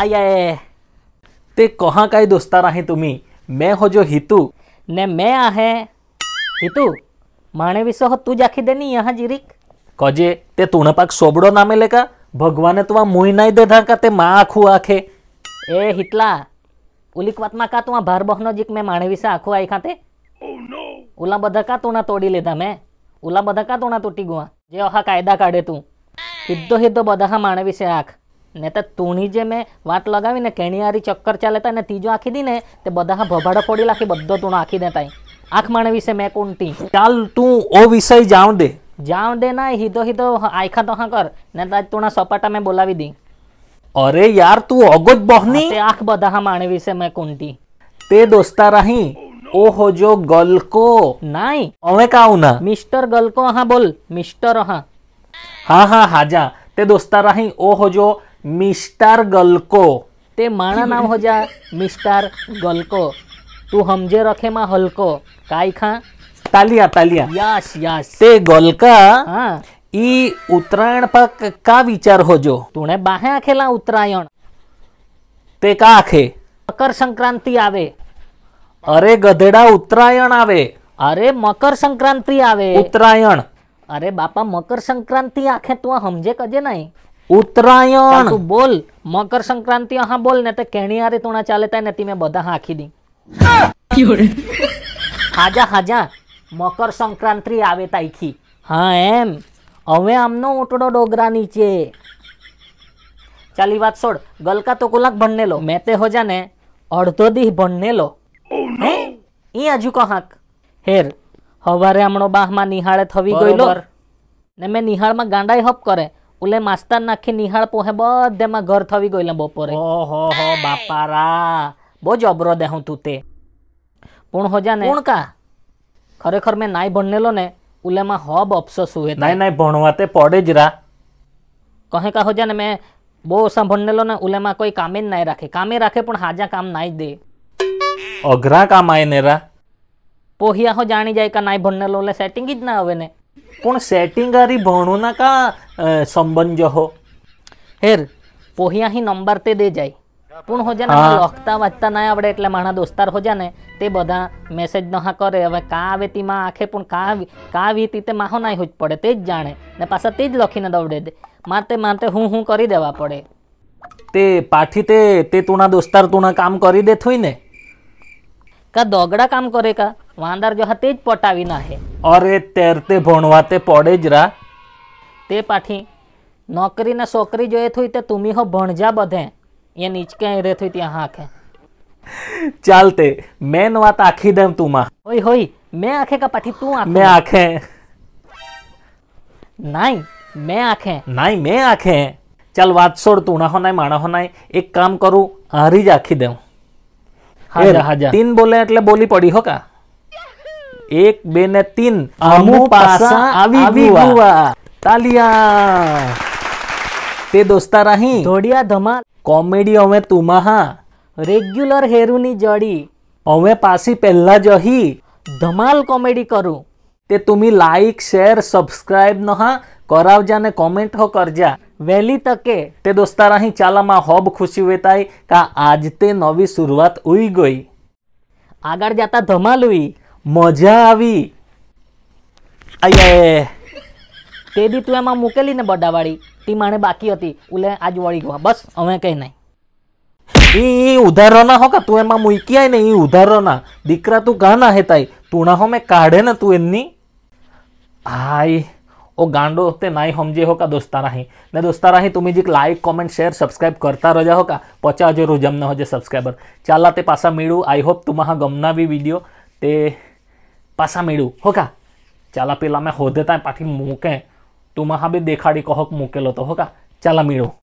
आय ते कहाँ काय दोस्तार आहे तुम्ही मैं हो जो हितू ने मैं आहे हितू माणे विसो हो तू जाखी देनी यहाँ जिरीक कजे ते तुणपाक सोबडो ना मेले का भगवाने तुवा मुई नाही देधा का ते मा आखू आखे ए हितला उलिक वातमा का तुवा भार बहनो जिक मैं माने विसा आखू आई खाते oh, उला बधा का तुणा तोडी लेता मैं उला बधा का तुणा तुटी गुआ जे अहा कायदा काढे तू हिद्दो हिद्दो बधा हा माणे विसे आख ને તે તુણી જે મેં વાટ લગાવીને કેણિયારી ચક્કર ચાલે તા ને ત્રીજો આખી દીને તે બધા ભભાડો ફોડી લાખી બધો તું આખી દેતા આંખ માણે વિશે મેં કુંટી ચાલ તું ઓ વિષય જાવ દે જાવ દે ના હીધો હીધો આખા તો હા કર ને તાજ તુણા સપાટા મેં બોલાવી દી અરે યાર તું અગોજ બહની તે આંખ બધા માણે વિશે મેં કુંટી તે દોસ્તા રહી ઓહો જો ગલકો નાઈ હવે કાઉ ના મિસ્ટર ગલકો હા બોલ મિસ્ટર હા હા હા હાજા તે દોસ્તા રહી ઓહો જો મિસ્ટર ગલકો તે માણા નામ હો જા મિસ્ટર ગલકો તું હમજે રખે માં હલકો કાઈ ખા તાલિયા તાલિયા યસ યસ તે ગલકા હા ઈ ઉત્તરાયણ પર કા વિચાર હોજો તુણે બાહે આખેલા ઉત્તરાયણ તે કા આખે મકર સંક્રાંતિ આવે અરે ગધેડા ઉત્તરાયણ આવે અરે મકર સંક્રાંતિ આવે ઉત્તરાયણ અરે બાપા મકર સંક્રાંતિ આખે તું સમજે કજે નહીં ઉત્તરાયણ તું બોલ મકર સંક્રાંતિ હા બોલ ને તો કેણી હારે તોણા ચાલે તાય ને તીમે બધા હાખી દી હાજા હાજા મકર સંક્રાંતિ આવે તાઈખી હા એમ હવે આમનો ઓટડો ડોગરા નીચે ચાલી વાત છોડ ગલકા તો કુલાક ભણને લો મેં તે હોજા ને અડધો દીહ ભણને લો ઈ હજુ કહાક હેર હવારે હમણો બાહમાં નિહાળે થવી ગયેલો ને મેં નિહાળમાં ગાંડાઈ હપ કરે ઉલે માસ્તર નાખી નિહાળ પોહે બધેમાં ઘર થવી ગયેલા બપોરે ઓહો હો બાપારા બહુ જબરો દે હું તું તે પૂણ હો જાને પૂણ કા ખરેખર મેં નાઈ ભણનેલો ને ઉલેમાં હબ અફસોસ હુએ નાઈ નાઈ ભણવા તે પડે જ રા કહે કા હો જાને મેં બહુ ઓછા ભણનેલો ને ઉલેમાં કોઈ કામે જ નાઈ રાખે કામે રાખે પણ હાજા કામ નાઈ દે અઘરા કામ આય ને રા પોહિયા હો જાણી જાય કા નાઈ ભણનેલો એટલે સેટિંગ જ ના આવે ને पूण सेटिंग आरी भोणू नका संबंध हो हेर પોહિયા હી નંબર તે દે જાય પણ હો જાને લખતા વાંચતા ના આવડે એટલે માણા દોસ્તાર હો જાને તે બધા મેસેજ નહા કરે હવે કા આવે તીમાં આખે પણ કા કા વીતી તે માહો નાય હોજ પડે તે જ જાણે ને પાછા તે જ લખીને દવડે દે મારતે મારતે હું હું કરી દેવા પડે તે પાઠી તે તે તુના દોસ્તાર તુના કામ કરી દે થોઈ ને કા દોગડા કામ કરે કા વાંદર જો તે જ પટાવી નાખે અરે તેરતે ભણવાતે પડે જ રા તે પાઠી નોકરી ને છોકરી જોઈએ થઈ તે તુમી હો ભણજા બધે એ નીચકે રે થઈ ત્યાં આંખે ચાલતે મેન વાત આખી દેમ તુમાં ઓય હોય મેં આંખે કા પાઠી તું આંખે મેં આંખે નાઈ મેં આંખે નાઈ મેં આંખે ચાલ વાત છોડ તું ના હો નાય માણા હો નાય એક કામ કરું હારી જ આખી દેઉં હાજા હાજા તીન બોલે એટલે બોલી પડી હો કા એક બે ને તીન અમુ પાસા આવી ગુવા તાલિયા તે દોસ્તા રાહી ધોડિયા ધમાલ કોમેડી અમે તુમાહા રેગ્યુલર હેરુની જડી અમે પાસી પહેલા જહી ધમાલ કોમેડી કરું તે तुम्ही लाईक शेअर सबस्क्राईब नहा करावजा ने कमेंट हो करजा वॅली तके ते दोस्तार ही चाला मा हॉब खुशी वेताय का आज ते नवी सुरुवात उई गई आगाड जाता धमाल हुई મજા આવી અયે તે દી તું એમાં મૂકેલી ને બડાવાળી તી માણે બાકી હતી ઉલે આજ વળી ગયો બસ હવે કંઈ નહીં એ ઉધારો ના હો કે તું એમાં મૂકી આય ને એ ઉધારો ના દીકરા તું કાં ના હેતાય તું ના હો મેં કાઢે ને તું એમની હાય ओ गांडो ते नाही समजे हो का दोस्तारा ही ने दोस्तारा ही तुम्ही जी लाईक कॉमेंट शेअर सबस्क्राईब करता रजा हो का पचा हजे रोज जमना हो जे सबस्क्रायबर चाला ते पासा मिळू आय होप तुम्हा गमनावी व्हिडिओ पासा मिळू हो का चला पिला देता है पाठी मुके तुम्हा बी देखाडी कहक मुकेलो तो हो का चला मिळू